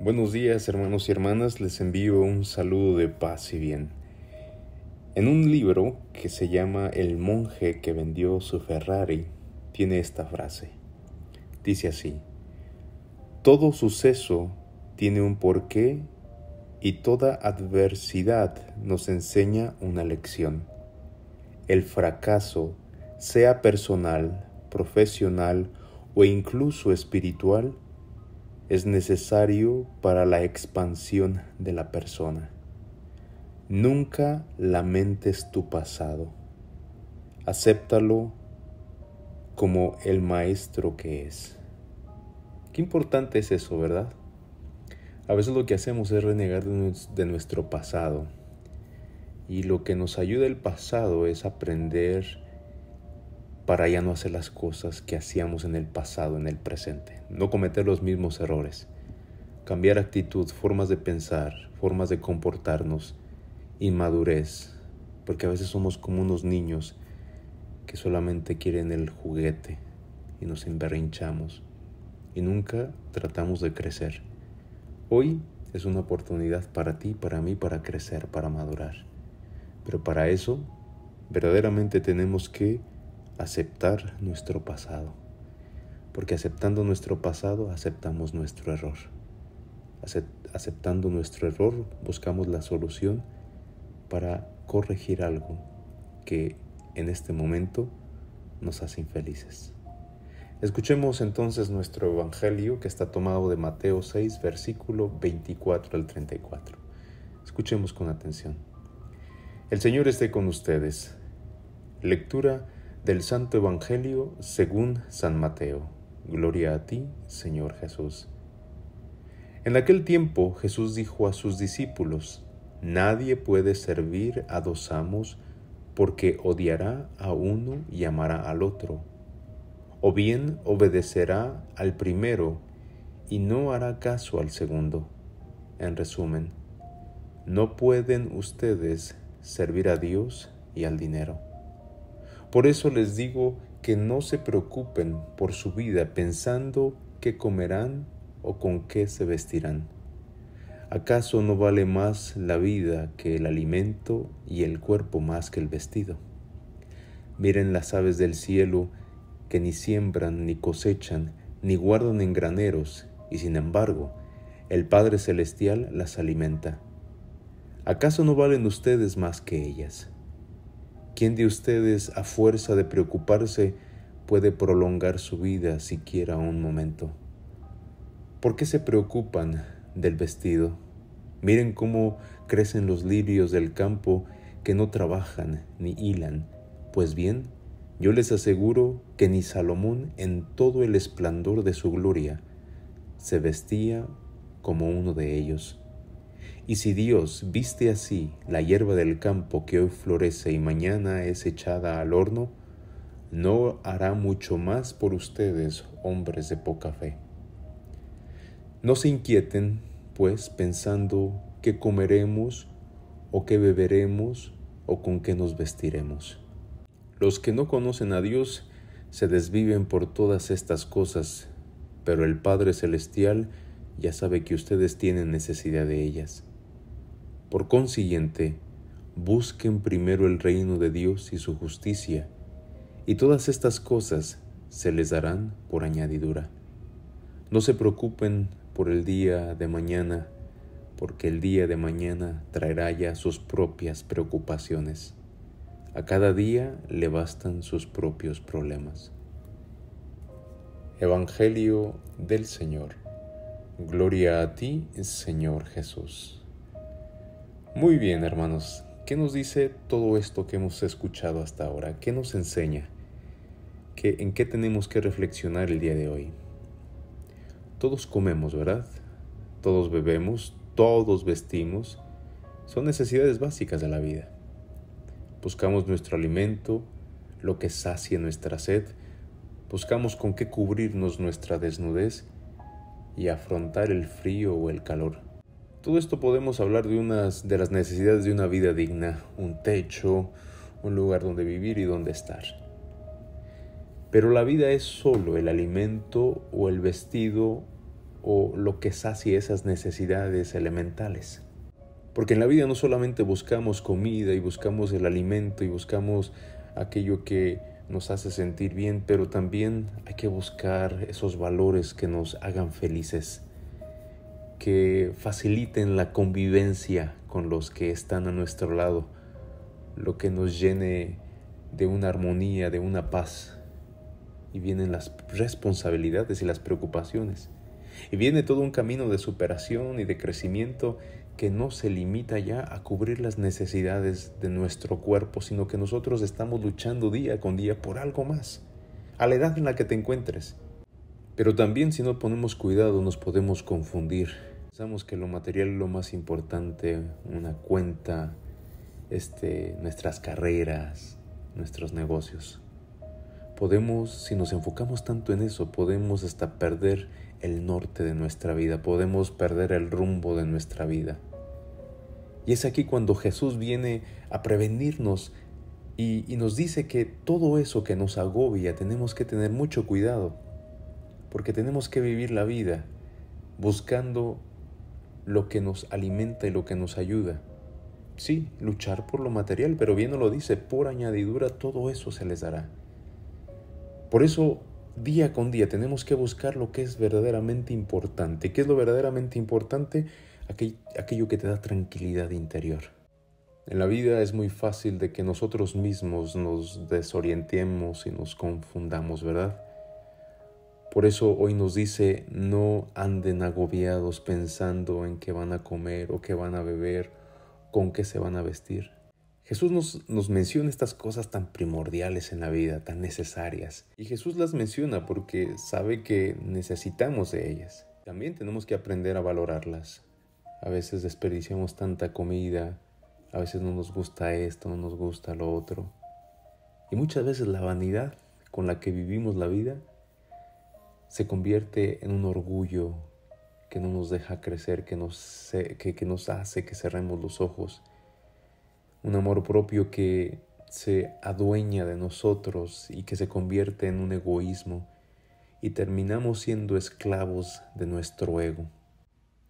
Buenos días hermanos y hermanas, les envío un saludo de paz y bien. En un libro que se llama El monje que vendió su Ferrari, tiene esta frase. Dice así, todo suceso tiene un porqué y toda adversidad nos enseña una lección. El fracaso, sea personal, profesional o incluso espiritual, es necesario para la expansión de la persona. Nunca lamentes tu pasado. Acéptalo como el maestro que es. Qué importante es eso, ¿verdad? A veces lo que hacemos es renegar de nuestro pasado. Y lo que nos ayuda el pasado es aprender para ya no hacer las cosas que hacíamos en el pasado, en el presente, no cometer los mismos errores, cambiar actitud, formas de pensar, formas de comportarnos, y madurez, porque a veces somos como unos niños que solamente quieren el juguete y nos emberrinchamos y nunca tratamos de crecer. Hoy es una oportunidad para ti, para mí, para crecer, para madurar. Pero para eso, verdaderamente tenemos que aceptar nuestro pasado, porque aceptando nuestro pasado aceptamos nuestro error. Aceptando nuestro error buscamos la solución para corregir algo que en este momento nos hace infelices. Escuchemos entonces nuestro Evangelio que está tomado de Mateo 6, versículo 24 al 34. Escuchemos con atención. El Señor esté con ustedes. Lectura del Santo Evangelio según San Mateo. Gloria a ti, Señor Jesús. En aquel tiempo Jesús dijo a sus discípulos, Nadie puede servir a dos amos porque odiará a uno y amará al otro, o bien obedecerá al primero y no hará caso al segundo. En resumen, no pueden ustedes servir a Dios y al dinero. Por eso les digo que no se preocupen por su vida pensando qué comerán o con qué se vestirán. ¿Acaso no vale más la vida que el alimento y el cuerpo más que el vestido? Miren las aves del cielo que ni siembran, ni cosechan, ni guardan en graneros, y sin embargo, el Padre Celestial las alimenta. ¿Acaso no valen ustedes más que ellas? ¿Quién de ustedes, a fuerza de preocuparse, puede prolongar su vida siquiera un momento? ¿Por qué se preocupan del vestido? Miren cómo crecen los lirios del campo que no trabajan ni hilan. Pues bien, yo les aseguro que ni Salomón en todo el esplendor de su gloria se vestía como uno de ellos. Y si Dios viste así la hierba del campo que hoy florece y mañana es echada al horno, no hará mucho más por ustedes, hombres de poca fe. No se inquieten, pues, pensando qué comeremos o qué beberemos o con qué nos vestiremos. Los que no conocen a Dios se desviven por todas estas cosas, pero el Padre Celestial ya sabe que ustedes tienen necesidad de ellas. Por consiguiente, busquen primero el reino de Dios y su justicia, y todas estas cosas se les darán por añadidura. No se preocupen por el día de mañana, porque el día de mañana traerá ya sus propias preocupaciones. A cada día le bastan sus propios problemas. Evangelio del Señor. Gloria a ti, Señor Jesús. Muy bien, hermanos, ¿qué nos dice todo esto que hemos escuchado hasta ahora? ¿Qué nos enseña? ¿Qué, ¿En qué tenemos que reflexionar el día de hoy? Todos comemos, ¿verdad? Todos bebemos, todos vestimos. Son necesidades básicas de la vida. Buscamos nuestro alimento, lo que sacie nuestra sed, buscamos con qué cubrirnos nuestra desnudez y afrontar el frío o el calor. Todo esto podemos hablar de unas de las necesidades de una vida digna, un techo, un lugar donde vivir y donde estar. Pero la vida es solo el alimento o el vestido o lo que sacie esas necesidades elementales. Porque en la vida no solamente buscamos comida y buscamos el alimento y buscamos aquello que nos hace sentir bien, pero también hay que buscar esos valores que nos hagan felices, faciliten la convivencia con los que están a nuestro lado, lo que nos llene de una armonía, de una paz. Y vienen las responsabilidades y las preocupaciones. Y viene todo un camino de superación y de crecimiento que no se limita ya a cubrir las necesidades de nuestro cuerpo, sino que nosotros estamos luchando día con día por algo más, a la edad en la que te encuentres. Pero también si no ponemos cuidado nos podemos confundir Pensamos que lo material es lo más importante, una cuenta, este, nuestras carreras, nuestros negocios. Podemos, si nos enfocamos tanto en eso, podemos hasta perder el norte de nuestra vida, podemos perder el rumbo de nuestra vida. Y es aquí cuando Jesús viene a prevenirnos y, y, nos dice que todo eso que nos agobia tenemos que tener mucho cuidado, porque tenemos que vivir la vida buscando lo que nos alimenta y lo que nos ayuda. Sí, luchar por lo material, pero bien no lo dice, por añadidura todo eso se les dará. Por eso, día con día tenemos que buscar lo que es verdaderamente importante. ¿Qué es lo verdaderamente importante? aquello que te da tranquilidad interior. En la vida es muy fácil de que nosotros mismos nos desorientemos y nos confundamos, ¿verdad? Por eso hoy nos dice, no anden agobiados pensando en qué van a comer o qué van a beber, con qué se van a vestir. Jesús nos, nos menciona estas cosas tan primordiales en la vida, tan necesarias. Y Jesús las menciona porque sabe que necesitamos de ellas. También tenemos que aprender a valorarlas. A veces desperdiciamos tanta comida, a veces no nos gusta esto, no nos gusta lo otro. Y muchas veces la vanidad con la que vivimos la vida se convierte en un orgullo que no nos deja crecer, que nos, que, nos hace que cerremos los ojos. Un amor propio que se adueña de nosotros y que se convierte en un egoísmo y terminamos siendo esclavos de nuestro ego.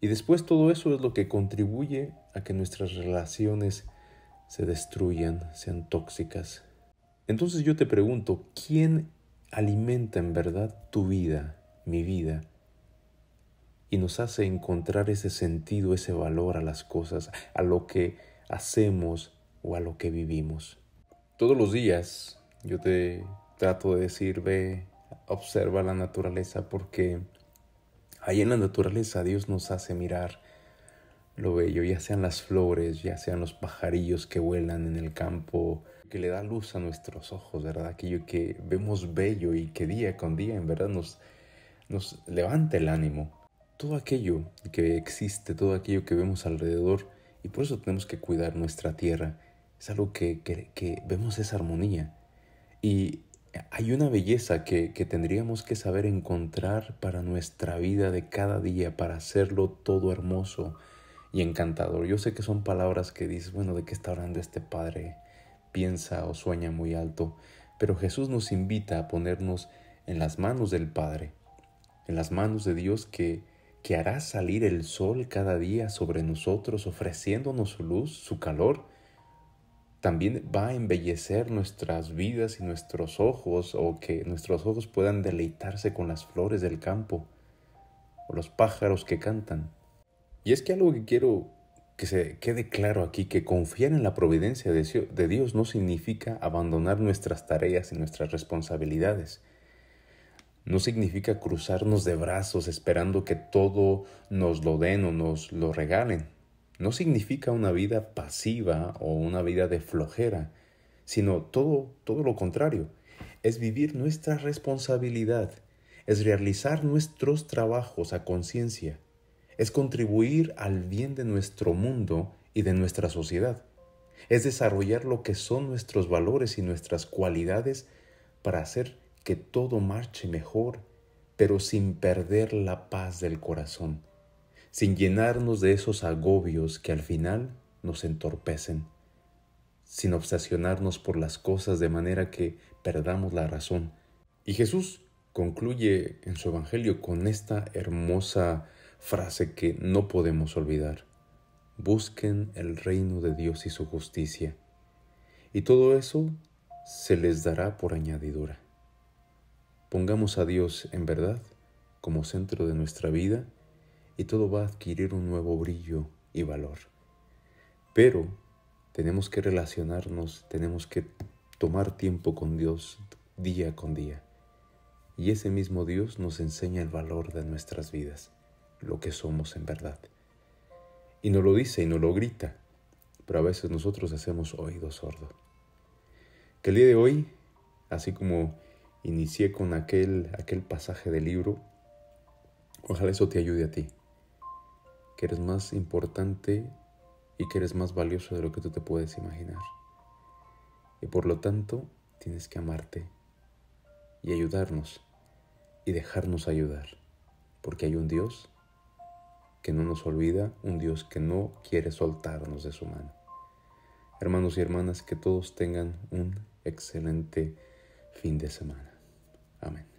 Y después todo eso es lo que contribuye a que nuestras relaciones se destruyan, sean tóxicas. Entonces yo te pregunto, ¿quién alimenta en verdad tu vida, mi vida, y nos hace encontrar ese sentido, ese valor a las cosas, a lo que hacemos o a lo que vivimos. Todos los días yo te trato de decir, ve, observa la naturaleza porque ahí en la naturaleza Dios nos hace mirar lo bello, ya sean las flores, ya sean los pajarillos que vuelan en el campo, que le da luz a nuestros ojos, ¿verdad? Aquello que vemos bello y que día con día en verdad nos, nos levanta el ánimo. Todo aquello que existe, todo aquello que vemos alrededor, y por eso tenemos que cuidar nuestra tierra. Es algo que, vemos esa armonía. Y hay una belleza que, que tendríamos que saber encontrar para nuestra vida de cada día, para hacerlo todo hermoso y encantador. Yo sé que son palabras que dices, bueno, ¿de qué está hablando este padre? piensa o sueña muy alto, pero Jesús nos invita a ponernos en las manos del Padre, en las manos de Dios que, que hará salir el sol cada día sobre nosotros, ofreciéndonos su luz, su calor. También va a embellecer nuestras vidas y nuestros ojos, o que nuestros ojos puedan deleitarse con las flores del campo, o los pájaros que cantan. Y es que algo que quiero que se quede claro aquí que confiar en la providencia de Dios no significa abandonar nuestras tareas y nuestras responsabilidades. No significa cruzarnos de brazos esperando que todo nos lo den o nos lo regalen. No significa una vida pasiva o una vida de flojera, sino todo, todo lo contrario. Es vivir nuestra responsabilidad, es realizar nuestros trabajos a conciencia, es contribuir al bien de nuestro mundo y de nuestra sociedad. Es desarrollar lo que son nuestros valores y nuestras cualidades para hacer que todo marche mejor, pero sin perder la paz del corazón, sin llenarnos de esos agobios que al final nos entorpecen, sin obsesionarnos por las cosas de manera que perdamos la razón. Y Jesús concluye en su Evangelio con esta hermosa frase que no podemos olvidar. Busquen el reino de Dios y su justicia, y todo eso se les dará por añadidura. Pongamos a Dios en verdad como centro de nuestra vida y todo va a adquirir un nuevo brillo y valor. Pero tenemos que relacionarnos, tenemos que tomar tiempo con Dios día con día. Y ese mismo Dios nos enseña el valor de nuestras vidas lo que somos en verdad. Y no lo dice y no lo grita, pero a veces nosotros hacemos oído sordos. Que el día de hoy, así como inicié con aquel, aquel pasaje del libro, ojalá eso te ayude a ti, que eres más importante y que eres más valioso de lo que tú te puedes imaginar. Y por lo tanto, tienes que amarte y ayudarnos y dejarnos ayudar, porque hay un Dios que no nos olvida, un Dios que no quiere soltarnos de su mano. Hermanos y hermanas, que todos tengan un excelente fin de semana. Amén.